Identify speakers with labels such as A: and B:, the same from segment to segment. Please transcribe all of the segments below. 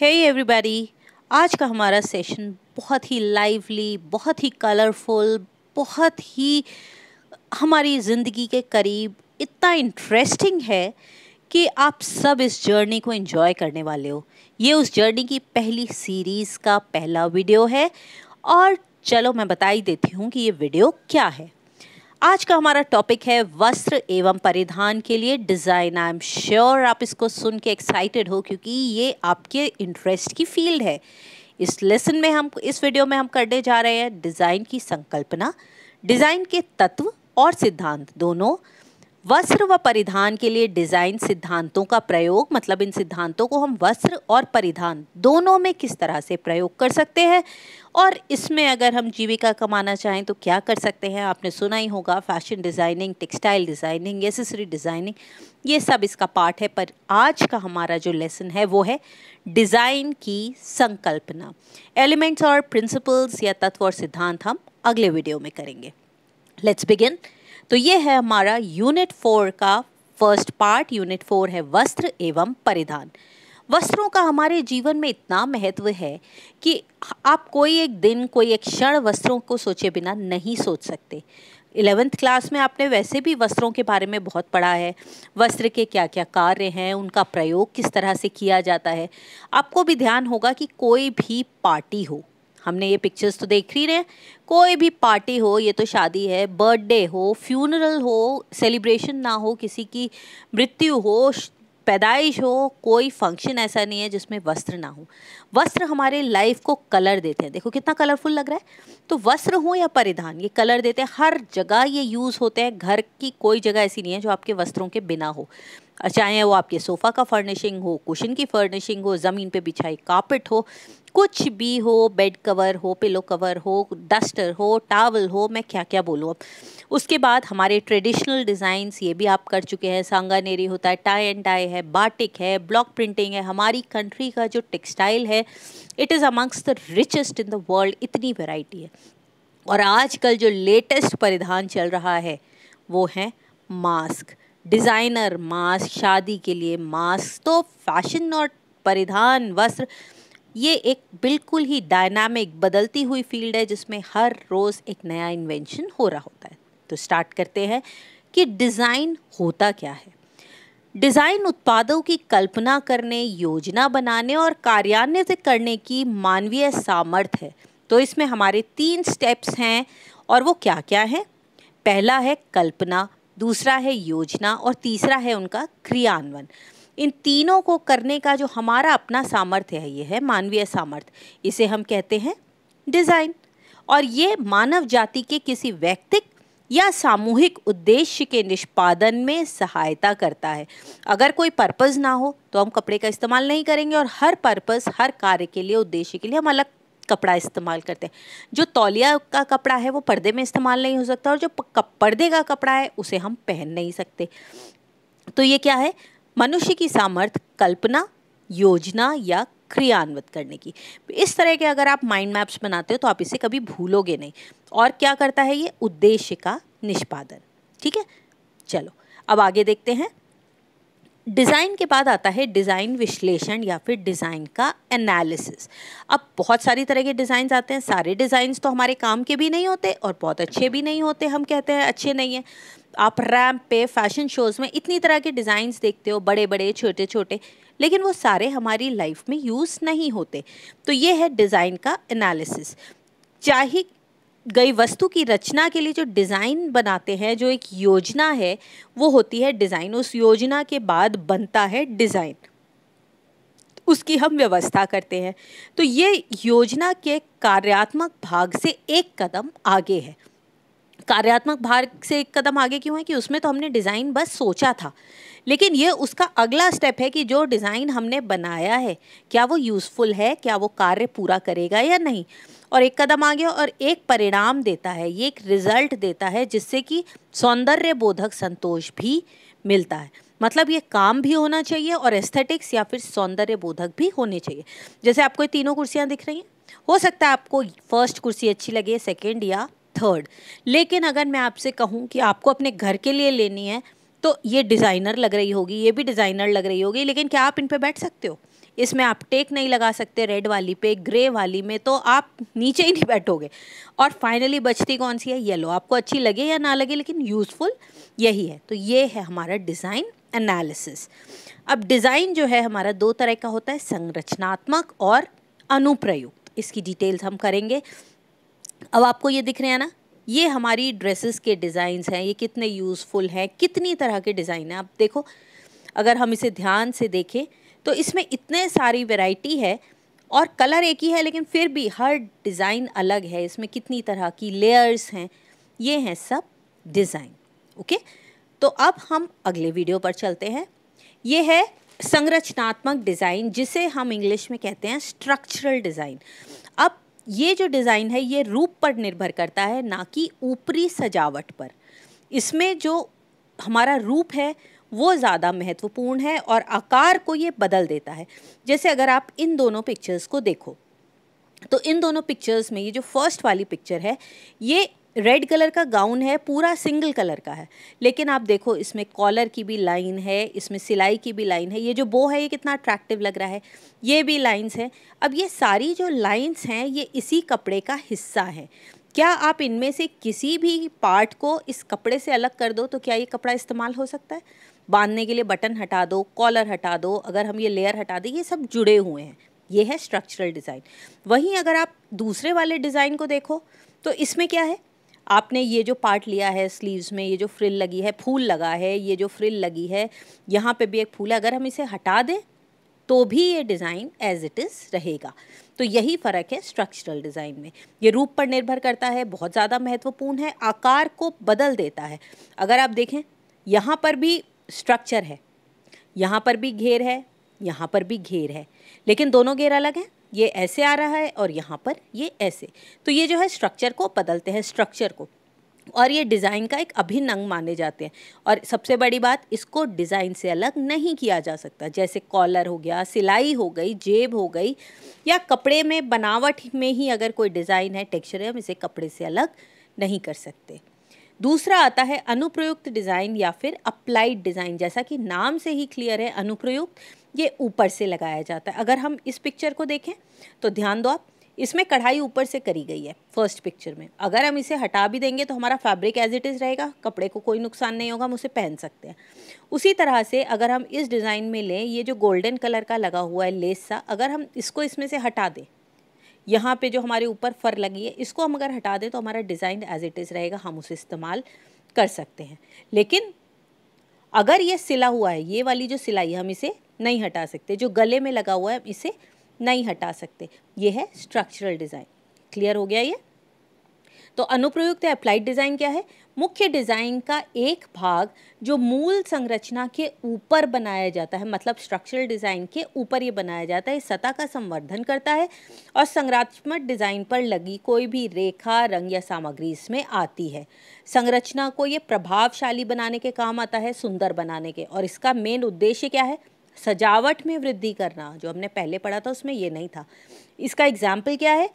A: Hey everybody आज का हमारा सेशन बहुत ही लाइवली बहुत ही कलरफुल बहुत ही हमारी ज़िंदगी के करीब इतना इंटरेस्टिंग है कि आप सब इस जर्नी को एंजॉय करने वाले हो ये उस जर्नी की पहली सीरीज़ का पहला वीडियो है और चलो मैं बता ही देती हूँ कि ये वीडियो क्या है आज का हमारा टॉपिक है वस्त्र एवं परिधान के लिए डिज़ाइन आई एम श्योर आप इसको सुन के एक्साइटेड हो क्योंकि ये आपके इंटरेस्ट की फील्ड है इस लेसन में हम इस वीडियो में हम करने जा रहे हैं डिज़ाइन की संकल्पना डिज़ाइन के तत्व और सिद्धांत दोनों वस्त्र व परिधान के लिए डिजाइन सिद्धांतों का प्रयोग मतलब इन सिद्धांतों को हम वस्त्र और परिधान दोनों में किस तरह से प्रयोग कर सकते हैं और इसमें अगर हम जीविका कमाना चाहें तो क्या कर सकते हैं आपने सुना ही होगा fashion designing textile designing accessory designing ये सब इसका पार्ट है पर आज का हमारा जो लेसन है वो है डिज़ाइन की संकल्पना एलिमेंट्स और प्रिंसिपल्स या तत्व और सिद्धांत हम अगले वीडियो में करेंगे लेट्स बिगिन तो ये है हमारा यूनिट फोर का फर्स्ट पार्ट यूनिट फोर है वस्त्र एवं परिधान वस्त्रों का हमारे जीवन में इतना महत्व है कि आप कोई एक दिन कोई एक क्षण वस्त्रों को सोचे बिना नहीं सोच सकते इलेवेंथ क्लास में आपने वैसे भी वस्त्रों के बारे में बहुत पढ़ा है वस्त्र के क्या क्या कार्य हैं उनका प्रयोग किस तरह से किया जाता है आपको भी ध्यान होगा कि कोई भी पार्टी हो हमने ये पिक्चर्स तो देख ही रहे हैं कोई भी पार्टी हो ये तो शादी है बर्थडे हो फ्यूनरल हो सेलिब्रेशन ना हो किसी की मृत्यु हो पैदाइश हो कोई फंक्शन ऐसा नहीं है जिसमें वस्त्र ना हो वस्त्र हमारे लाइफ को कलर देते हैं देखो कितना कलरफुल लग रहा है तो वस्त्र हो या परिधान ये कलर देते हैं हर जगह ये यूज़ होते हैं घर की कोई जगह ऐसी नहीं है जो आपके वस्त्रों के बिना हो चाहे वो आपके सोफ़ा का फर्निशिंग हो कुशन की फर्निशिंग हो ज़मीन पे बिछाई कारपेट हो कुछ भी हो बेड कवर हो पिलो कवर हो डस्टर हो टावल हो मैं क्या क्या बोलूँ अब उसके बाद हमारे ट्रेडिशनल डिज़ाइंस ये भी आप कर चुके हैं सांगानेरी होता है टाई एंड टाई है बाटिक है ब्लॉक प्रिंटिंग है हमारी कंट्री का जो टेक्सटाइल है it is amongst the richest in the world इतनी वेराइटी है और आजकल जो लेटेस्ट परिधान चल रहा है वो है मास्क डिज़ाइनर मास्क शादी के लिए मास्क तो फैशन और परिधान वस्त्र ये एक बिल्कुल ही डायनामिक बदलती हुई फील्ड है जिसमें हर रोज़ एक नया इन्वेंशन हो रहा होता है तो स्टार्ट करते हैं कि डिज़ाइन होता क्या है डिज़ाइन उत्पादों की कल्पना करने योजना बनाने और कार्यान्वित करने की मानवीय सामर्थ्य है तो इसमें हमारे तीन स्टेप्स हैं और वो क्या क्या हैं पहला है कल्पना दूसरा है योजना और तीसरा है उनका क्रियान्वयन इन तीनों को करने का जो हमारा अपना सामर्थ्य है ये है मानवीय सामर्थ्य इसे हम कहते हैं डिज़ाइन और ये मानव जाति के किसी व्यक्तिक या सामूहिक उद्देश्य के निष्पादन में सहायता करता है अगर कोई पर्पज़ ना हो तो हम कपड़े का इस्तेमाल नहीं करेंगे और हर पर्पज़ हर कार्य के लिए उद्देश्य के लिए हम अलग कपड़ा इस्तेमाल करते हैं जो तौलिया का कपड़ा है वो पर्दे में इस्तेमाल नहीं हो सकता और जो पर्दे का कपड़ा है उसे हम पहन नहीं सकते तो ये क्या है मनुष्य की सामर्थ्य कल्पना योजना या क्रियान्वित करने की इस तरह के अगर आप माइंड मैप्स बनाते हो तो आप इसे कभी भूलोगे नहीं और क्या करता है ये उद्देश्य का निष्पादन ठीक है चलो अब आगे देखते हैं डिज़ाइन के बाद आता है डिज़ाइन विश्लेषण या फिर डिज़ाइन का एनालिसिस अब बहुत सारी तरह के डिज़ाइंस आते हैं सारे डिज़ाइन तो हमारे काम के भी नहीं होते और बहुत अच्छे भी नहीं होते हम कहते हैं अच्छे नहीं हैं आप रैम्प पे फैशन शोज़ में इतनी तरह के डिज़ाइन देखते हो बड़े बड़े छोटे छोटे लेकिन वो सारे हमारी लाइफ में यूज़ नहीं होते तो ये है डिज़ाइन का एनालिसिस चाहे गई वस्तु की रचना के लिए जो डिज़ाइन बनाते हैं जो एक योजना है वो होती है डिज़ाइन उस योजना के बाद बनता है डिज़ाइन उसकी हम व्यवस्था करते हैं तो ये योजना के कार्यात्मक भाग से एक कदम आगे है कार्यात्मक भार से एक कदम आगे क्यों है कि उसमें तो हमने डिज़ाइन बस सोचा था लेकिन ये उसका अगला स्टेप है कि जो डिज़ाइन हमने बनाया है क्या वो यूज़फुल है क्या वो कार्य पूरा करेगा या नहीं और एक कदम आगे और एक परिणाम देता है ये एक रिज़ल्ट देता है जिससे कि सौंदर्य बोधक संतोष भी मिलता है मतलब ये काम भी होना चाहिए और एस्थेटिक्स या फिर सौंदर्य बोधक भी होने चाहिए जैसे आपको ये तीनों कुर्सियाँ दिख रही हैं हो सकता है आपको फर्स्ट कुर्सी अच्छी लगे सेकेंड या थर्ड लेकिन अगर मैं आपसे कहूँ कि आपको अपने घर के लिए लेनी है तो ये डिज़ाइनर लग रही होगी ये भी डिज़ाइनर लग रही होगी लेकिन क्या आप इन पर बैठ सकते हो इसमें आप टेक नहीं लगा सकते रेड वाली पे ग्रे वाली में तो आप नीचे ही नहीं बैठोगे और फाइनली बचती कौन सी है येलो आपको अच्छी लगे या ना लगे लेकिन यूज़फुल यही है तो ये है हमारा डिज़ाइन एनालिसिस अब डिज़ाइन जो है हमारा दो तरह का होता है संरचनात्मक और अनुप्रयुक्त इसकी डिटेल्स हम करेंगे अब आपको ये दिख रहे हैं ना ये हमारी ड्रेसेस के डिज़ाइंस हैं ये कितने यूज़फुल हैं कितनी तरह के डिज़ाइन हैं आप देखो अगर हम इसे ध्यान से देखें तो इसमें इतने सारी वैरायटी है और कलर एक ही है लेकिन फिर भी हर डिज़ाइन अलग है इसमें कितनी तरह की लेयर्स हैं ये हैं सब डिज़ाइन ओके तो अब हम अगले वीडियो पर चलते हैं ये है संरचनात्मक डिज़ाइन जिसे हम इंग्लिश में कहते हैं स्ट्रक्चरल डिज़ाइन अब ये जो डिज़ाइन है ये रूप पर निर्भर करता है ना कि ऊपरी सजावट पर इसमें जो हमारा रूप है वो ज़्यादा महत्वपूर्ण है और आकार को ये बदल देता है जैसे अगर आप इन दोनों पिक्चर्स को देखो तो इन दोनों पिक्चर्स में ये जो फर्स्ट वाली पिक्चर है ये रेड कलर का गाउन है पूरा सिंगल कलर का है लेकिन आप देखो इसमें कॉलर की भी लाइन है इसमें सिलाई की भी लाइन है ये जो बो है ये कितना अट्रैक्टिव लग रहा है ये भी लाइंस हैं अब ये सारी जो लाइंस हैं ये इसी कपड़े का हिस्सा है क्या आप इनमें से किसी भी पार्ट को इस कपड़े से अलग कर दो तो क्या ये कपड़ा इस्तेमाल हो सकता है बांधने के लिए बटन हटा दो कॉलर हटा दो अगर हम ये लेयर हटा दें ये सब जुड़े हुए हैं ये है स्ट्रक्चरल डिज़ाइन वहीं अगर आप दूसरे वाले डिज़ाइन को देखो तो इसमें क्या है आपने ये जो पार्ट लिया है स्लीव्स में ये जो फ्रिल लगी है फूल लगा है ये जो फ्रिल लगी है यहाँ पे भी एक फूल है अगर हम इसे हटा दें तो भी ये डिज़ाइन एज इट इज़ रहेगा तो यही फ़र्क है स्ट्रक्चरल डिज़ाइन में ये रूप पर निर्भर करता है बहुत ज़्यादा महत्वपूर्ण है आकार को बदल देता है अगर आप देखें यहाँ पर भी स्ट्रक्चर है यहाँ पर भी घेर है यहाँ पर भी घेर है लेकिन दोनों घेर अलग हैं ये ऐसे आ रहा है और यहाँ पर ये ऐसे तो ये जो है स्ट्रक्चर को बदलते हैं स्ट्रक्चर को और ये डिज़ाइन का एक अभिन्न अंग माने जाते हैं और सबसे बड़ी बात इसको डिज़ाइन से अलग नहीं किया जा सकता जैसे कॉलर हो गया सिलाई हो गई जेब हो गई या कपड़े में बनावट में ही अगर कोई डिज़ाइन है टेक्सचर है हम इसे कपड़े से अलग नहीं कर सकते दूसरा आता है अनुप्रयुक्त डिज़ाइन या फिर अप्लाइड डिज़ाइन जैसा कि नाम से ही क्लियर है अनुप्रयुक्त ये ऊपर से लगाया जाता है अगर हम इस पिक्चर को देखें तो ध्यान दो आप इसमें कढ़ाई ऊपर से करी गई है फर्स्ट पिक्चर में अगर हम इसे हटा भी देंगे तो हमारा फैब्रिक एज इट इज़ रहेगा कपड़े को कोई नुकसान नहीं होगा हम उसे पहन सकते हैं उसी तरह से अगर हम इस डिज़ाइन में लें ये जो गोल्डन कलर का लगा हुआ है लेस सा अगर हम इसको इसमें से हटा दें यहाँ पे जो हमारे ऊपर फर लगी है इसको हम अगर हटा दें तो हमारा डिज़ाइन एज इट इज़ रहेगा हम उसे इस्तेमाल कर सकते हैं लेकिन अगर ये सिला हुआ है ये वाली जो सिलाई हम इसे नहीं हटा सकते जो गले में लगा हुआ है इसे नहीं हटा सकते ये है स्ट्रक्चरल डिज़ाइन क्लियर हो गया ये तो अनुप्रयुक्त अप्लाइड डिज़ाइन क्या है मुख्य डिज़ाइन का एक भाग जो मूल संरचना के ऊपर बनाया जाता है मतलब स्ट्रक्चरल डिज़ाइन के ऊपर ये बनाया जाता है सतह का संवर्धन करता है और संरचनात्मक डिज़ाइन पर लगी कोई भी रेखा रंग या सामग्री इसमें आती है संरचना को ये प्रभावशाली बनाने के काम आता है सुंदर बनाने के और इसका मेन उद्देश्य क्या है सजावट में वृद्धि करना जो हमने पहले पढ़ा था उसमें ये नहीं था इसका एग्जाम्पल क्या है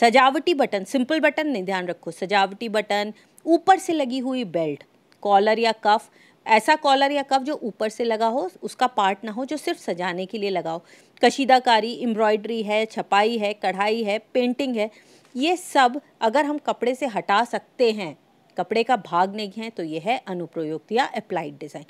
A: सजावटी बटन सिंपल बटन नहीं ध्यान रखो सजावटी बटन ऊपर से लगी हुई बेल्ट कॉलर या कफ ऐसा कॉलर या कफ जो ऊपर से लगा हो उसका पार्ट ना हो जो सिर्फ सजाने के लिए लगाओ कशीदाकारी एम्ब्रॉयडरी है छपाई है कढ़ाई है पेंटिंग है ये सब अगर हम कपड़े से हटा सकते हैं कपड़े का भाग नहीं है तो ये है अनुप्रयुक्त या अप्लाइड डिज़ाइन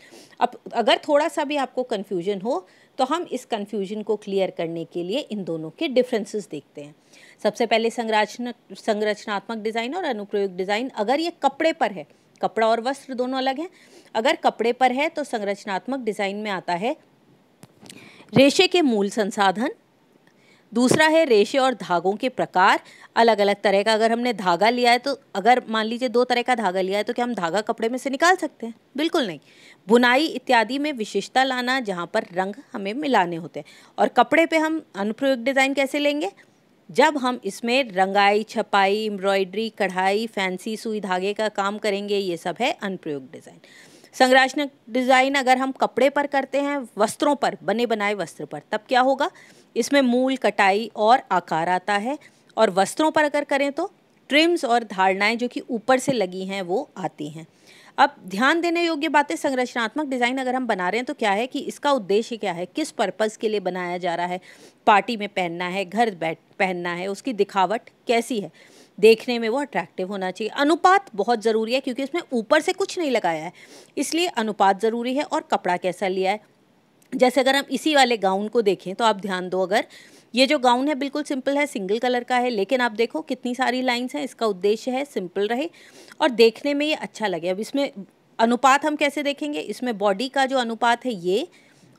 A: अब अगर थोड़ा सा भी आपको कन्फ्यूजन हो तो हम इस कन्फ्यूजन को क्लियर करने के लिए इन दोनों के डिफरेंसेस देखते हैं सबसे पहले संरचना संरचनात्मक डिज़ाइन और अनुप्रयुक्त डिज़ाइन अगर ये कपड़े पर है कपड़ा और वस्त्र दोनों अलग हैं अगर कपड़े पर है तो संरचनात्मक डिज़ाइन में आता है रेशे के मूल संसाधन दूसरा है रेशे और धागों के प्रकार अलग अलग तरह का अगर हमने धागा लिया है तो अगर मान लीजिए दो तरह का धागा लिया है तो क्या हम धागा कपड़े में से निकाल सकते हैं बिल्कुल नहीं बुनाई इत्यादि में विशेषता लाना जहाँ पर रंग हमें मिलाने होते हैं और कपड़े पर हम अनुप्रयोग डिज़ाइन कैसे लेंगे जब हम इसमें रंगाई छपाई एम्ब्रॉयडरी कढ़ाई फैंसी सुई धागे का काम करेंगे ये सब है अनुप्रयोग डिज़ाइन संरचना डिज़ाइन अगर हम कपड़े पर करते हैं वस्त्रों पर बने बनाए वस्त्र पर तब क्या होगा इसमें मूल कटाई और आकार आता है और वस्त्रों पर अगर करें तो ट्रिम्स और धारणाएं जो कि ऊपर से लगी हैं वो आती हैं अब ध्यान देने योग्य बातें संरचनात्मक डिज़ाइन अगर हम बना रहे हैं तो क्या है कि इसका उद्देश्य क्या है किस पर्पज़ के लिए बनाया जा रहा है पार्टी में पहनना है घर बैठ पहनना है उसकी दिखावट कैसी है देखने में वो अट्रैक्टिव होना चाहिए अनुपात बहुत ज़रूरी है क्योंकि उसमें ऊपर से कुछ नहीं लगाया है इसलिए अनुपात ज़रूरी है और कपड़ा कैसा लिया है जैसे अगर हम इसी वाले गाउन को देखें तो आप ध्यान दो अगर ये जो गाउन है बिल्कुल सिंपल है सिंगल कलर का है लेकिन आप देखो कितनी सारी लाइंस हैं इसका उद्देश्य है सिंपल रहे और देखने में ये अच्छा लगे अब इसमें अनुपात हम कैसे देखेंगे इसमें बॉडी का जो अनुपात है ये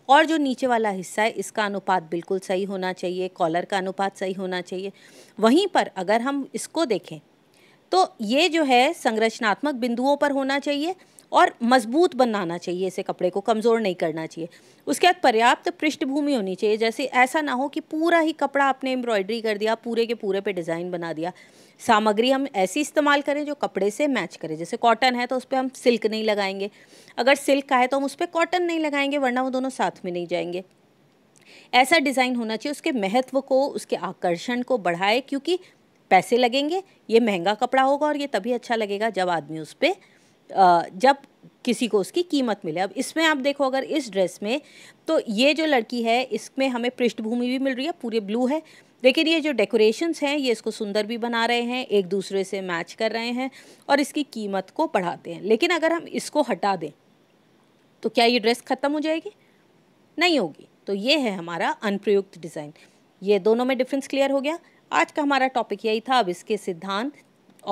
A: और जो नीचे वाला हिस्सा है इसका अनुपात बिल्कुल सही होना चाहिए कॉलर का अनुपात सही होना चाहिए वहीं पर अगर हम इसको देखें तो ये जो है संरचनात्मक बिंदुओं पर होना चाहिए और मजबूत बनाना चाहिए इसे कपड़े को कमज़ोर नहीं करना चाहिए उसके बाद पर्याप्त पृष्ठभूमि होनी चाहिए जैसे ऐसा ना हो कि पूरा ही कपड़ा आपने एम्ब्रॉयडरी कर दिया पूरे के पूरे पे डिज़ाइन बना दिया सामग्री हम ऐसी इस्तेमाल करें जो कपड़े से मैच करें जैसे कॉटन है तो उस पर हम सिल्क नहीं लगाएंगे अगर सिल्क का है तो हम उस पर कॉटन नहीं लगाएंगे वरना वो दोनों साथ में नहीं जाएंगे ऐसा डिज़ाइन होना चाहिए उसके महत्व को उसके आकर्षण को बढ़ाए क्योंकि पैसे लगेंगे ये महंगा कपड़ा होगा और ये तभी अच्छा लगेगा जब आदमी उस पर जब किसी को उसकी कीमत मिले अब इसमें आप देखो अगर इस ड्रेस में तो ये जो लड़की है इसमें हमें पृष्ठभूमि भी मिल रही है पूरे ब्लू है लेकिन ये जो डेकोरेशंस हैं ये इसको सुंदर भी बना रहे हैं एक दूसरे से मैच कर रहे हैं और इसकी कीमत को बढ़ाते हैं लेकिन अगर हम इसको हटा दें तो क्या ये ड्रेस ख़त्म हो जाएगी नहीं होगी तो ये है हमारा अनप्रयुक्त डिज़ाइन ये दोनों में डिफरेंस क्लियर हो गया आज का हमारा टॉपिक यही था अब इसके सिद्धांत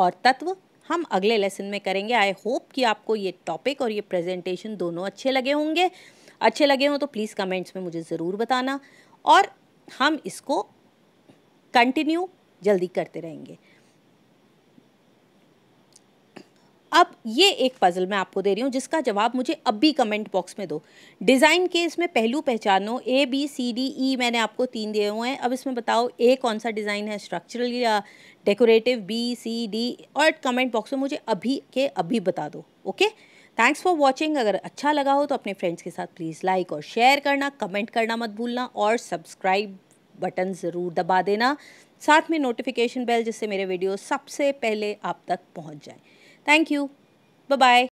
A: और तत्व हम अगले लेसन में करेंगे आई होप कि आपको ये टॉपिक और ये प्रेजेंटेशन दोनों अच्छे लगे होंगे अच्छे लगे हों तो प्लीज़ कमेंट्स में मुझे ज़रूर बताना और हम इसको कंटिन्यू जल्दी करते रहेंगे अब ये एक पज़ल मैं आपको दे रही हूँ जिसका जवाब मुझे अब भी कमेंट बॉक्स में दो डिज़ाइन के इसमें पहलू पहचानो A B C D E मैंने आपको तीन दिए हुए हैं अब इसमें बताओ ए कौन सा डिज़ाइन है स्ट्रक्चरल या डेकोरेटिव बी सी डी और कमेंट बॉक्स में मुझे अभी के अभी बता दो ओके थैंक्स फॉर वॉचिंग अगर अच्छा लगा हो तो अपने फ्रेंड्स के साथ प्लीज़ लाइक और शेयर करना कमेंट करना मत भूलना और सब्सक्राइब बटन ज़रूर दबा देना साथ में नोटिफिकेशन बेल जिससे मेरे वीडियो सबसे पहले आप तक पहुंच जाएँ Thank you. Bye-bye.